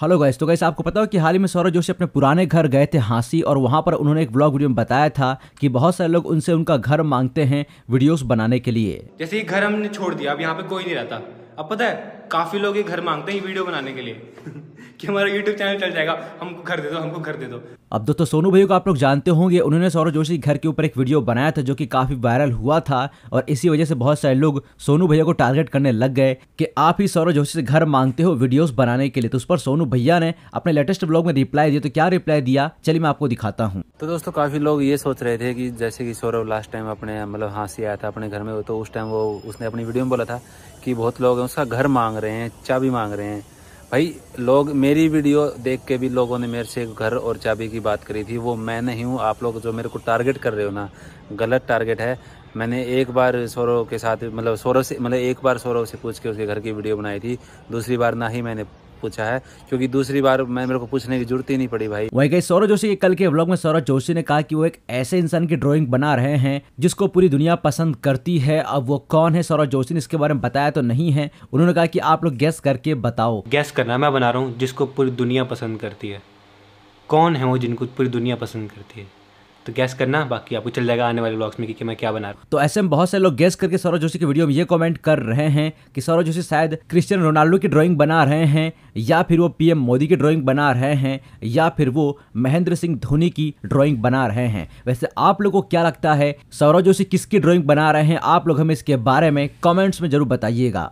hello guys तो guys आपको पता हो कि हाल ही में सौरभ जोशी अपने पुराने घर गए थे हाँसी और वहाँ पर उन्होंने एक ब्लॉग वीडियो में बताया था कि बहुत सारे लोग उनसे उनका घर मांगते हैं वीडियोस बनाने के लिए जैसे ये घर हमने छोड़ दिया अब यहाँ पे कोई नहीं रहता अब पता है काफी लोग ये घर मांगते हैं वीडियो बनाने के लिए कि हमारा यूट्यूब चैनल चल जाएगा हमको घर दे दो हमको घर दे दो अब दोस्तों सोनू भाई को आप लोग जानते होंगे उन्होंने सौरभ जोशी घर के ऊपर एक वीडियो बनाया था जो कि काफी वायरल हुआ था और इसी वजह से बहुत सारे लोग सोनू भैया को टारगेट करने लग गए कि आप ही सौरभ जोशी से घर मांगते हो वीडियोस बनाने के लिए तो उस पर सोनू भैया ने अपने लेटेस्ट ब्लॉग में रिप्लाई दिया तो क्या रिप्लाई दिया चलिए मैं आपको दिखाता हूँ तो दोस्तों काफी लोग ये सोच रहे थे की जैसे की सौरभ लास्ट टाइम अपने मतलब हाँसी आया था अपने घर में तो उस टाइम वो उसने अपनी वीडियो में बोला था की बहुत लोग उसका घर मांग रहे हैं चाबी मांग रहे हैं भाई लोग मेरी वीडियो देख के भी लोगों ने मेरे से घर और चाबी की बात करी थी वो मैं नहीं हूँ आप लोग जो मेरे को टारगेट कर रहे हो ना गलत टारगेट है मैंने एक बार सौरव के साथ मतलब सौरव से मतलब एक बार सौरव से पूछ के उसके घर की वीडियो बनाई थी दूसरी बार ना ही मैंने पूछा है क्योंकि दूसरी बार मैं मेरे को पूछने की जरूरत ही नहीं पड़ी भाई वही कहीं सौरभ जोशी के कल के ब्लॉग में सौरभ जोशी ने कहा कि वो एक ऐसे इंसान की ड्रॉइंग बना रहे हैं जिसको पूरी दुनिया पसंद करती है अब वो कौन है सौरभ जोशी ने इसके बारे में बताया तो नहीं है उन्होंने कहा कि आप लोग गैस करके बताओ गैस करना मैं बना रहा हूँ जिसको पूरी दुनिया पसंद करती है कौन है वो जिनको पूरी दुनिया पसंद करती है तो गैस करना बाकी आपको चल जाएगा आने वाले ब्लॉग्स में कि, कि मैं क्या बना रहा हूँ तो ऐसे में बहुत से लोग गैस करके सौरभ जोशी की वीडियो में ये कमेंट कर रहे हैं कि सौरभ जोशी शायद क्रिश्चियन रोनाल्डो की ड्राइंग बना रहे हैं या फिर वो पीएम मोदी की ड्राइंग बना रहे हैं या फिर वो महेंद्र सिंह धोनी की ड्राइंग बना रहे हैं वैसे आप लोग को क्या लगता है सौरभ जोशी किसकी ड्राइंग बना रहे हैं आप लोग हमें इसके बारे में कमेंट्स में जरूर बताइएगा